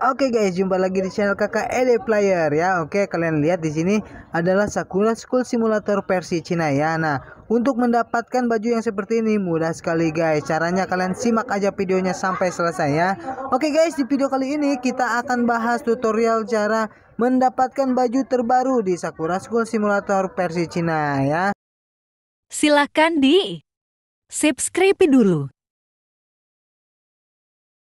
Oke okay guys, jumpa lagi di channel Kakak Ede Player ya. Oke, okay, kalian lihat di sini adalah Sakura School Simulator versi Cina ya. Nah, untuk mendapatkan baju yang seperti ini mudah sekali guys. Caranya kalian simak aja videonya sampai selesai ya. Oke okay guys, di video kali ini kita akan bahas tutorial cara mendapatkan baju terbaru di Sakura School Simulator versi Cina ya. Silakan di subscribe dulu.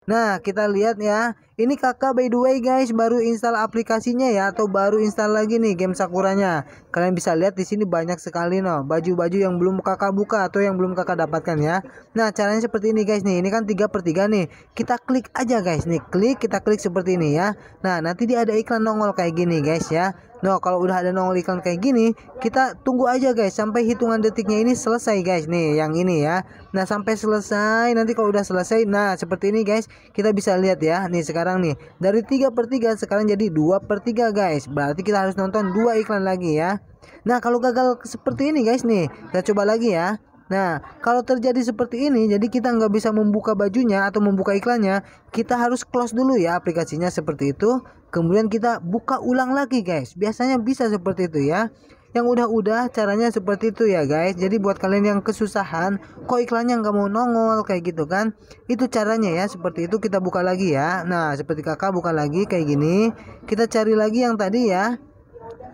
Nah, kita lihat ya. Ini kakak by the way guys baru install aplikasinya ya atau baru install lagi nih game Sakuranya. Kalian bisa lihat di sini banyak sekali no baju-baju yang belum kakak buka atau yang belum kakak dapatkan ya. Nah, caranya seperti ini guys nih. Ini kan 3 per 3 nih. Kita klik aja guys nih. Klik, kita klik seperti ini ya. Nah, nanti dia ada iklan nongol kayak gini guys ya. Nah kalau udah ada nongol iklan kayak gini kita tunggu aja guys sampai hitungan detiknya ini selesai guys nih yang ini ya Nah sampai selesai nanti kalau udah selesai nah seperti ini guys kita bisa lihat ya nih sekarang nih dari 3 per 3 sekarang jadi 2 per 3 guys berarti kita harus nonton dua iklan lagi ya Nah kalau gagal seperti ini guys nih kita coba lagi ya Nah, kalau terjadi seperti ini, jadi kita nggak bisa membuka bajunya atau membuka iklannya, kita harus close dulu ya aplikasinya seperti itu. Kemudian kita buka ulang lagi guys. Biasanya bisa seperti itu ya. Yang udah-udah caranya seperti itu ya guys. Jadi buat kalian yang kesusahan, kok iklannya nggak mau nongol kayak gitu kan? Itu caranya ya. Seperti itu kita buka lagi ya. Nah, seperti kakak buka lagi kayak gini. Kita cari lagi yang tadi ya.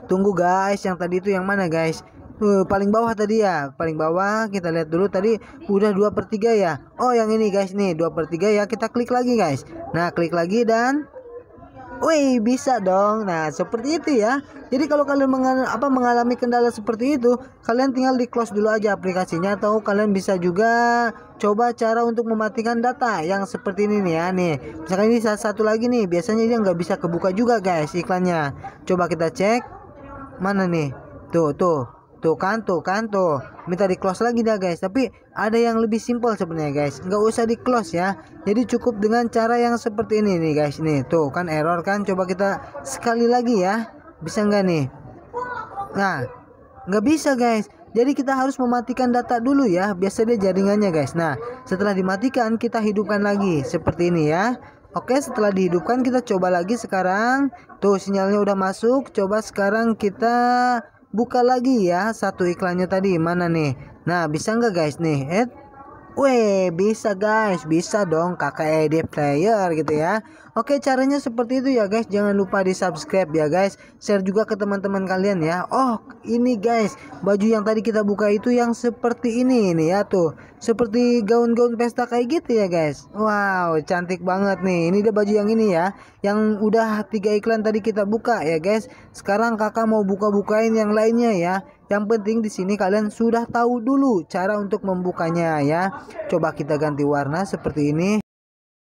Tunggu guys, yang tadi itu yang mana guys? Eh, paling bawah tadi ya paling bawah kita lihat dulu tadi udah 2 per 3 ya oh yang ini guys nih 2 per 3 ya kita klik lagi guys nah klik lagi dan Wih bisa dong Nah seperti itu ya Jadi kalau kalian mengal apa, mengalami kendala seperti itu Kalian tinggal di close dulu aja aplikasinya Atau kalian bisa juga Coba cara untuk mematikan data Yang seperti ini nih ya nih Misalkan ini satu lagi nih Biasanya dia nggak bisa kebuka juga guys iklannya Coba kita cek Mana nih Tuh tuh Tuh kan, tuh kan, tuh. Minta di close lagi dah guys. Tapi ada yang lebih simpel sebenarnya guys. Nggak usah di close ya. Jadi cukup dengan cara yang seperti ini nih guys. Nih, tuh kan error kan. Coba kita sekali lagi ya. Bisa nggak nih? Nah, nggak bisa guys. Jadi kita harus mematikan data dulu ya. Biasanya jaringannya guys. Nah, setelah dimatikan kita hidupkan lagi seperti ini ya. Oke setelah dihidupkan kita coba lagi sekarang Tuh sinyalnya udah masuk Coba sekarang kita buka lagi ya satu iklannya tadi mana nih nah bisa nggak guys nih eh Weh, bisa guys, bisa dong kakak ED player gitu ya. Oke, caranya seperti itu ya guys. Jangan lupa di-subscribe ya guys. Share juga ke teman-teman kalian ya. Oh, ini guys, baju yang tadi kita buka itu yang seperti ini ini ya tuh. Seperti gaun-gaun pesta kayak gitu ya guys. Wow, cantik banget nih. Ini dia baju yang ini ya. Yang udah tiga iklan tadi kita buka ya guys. Sekarang kakak mau buka-bukain yang lainnya ya. Yang penting di sini kalian sudah tahu dulu cara untuk membukanya ya. Coba kita ganti warna seperti ini.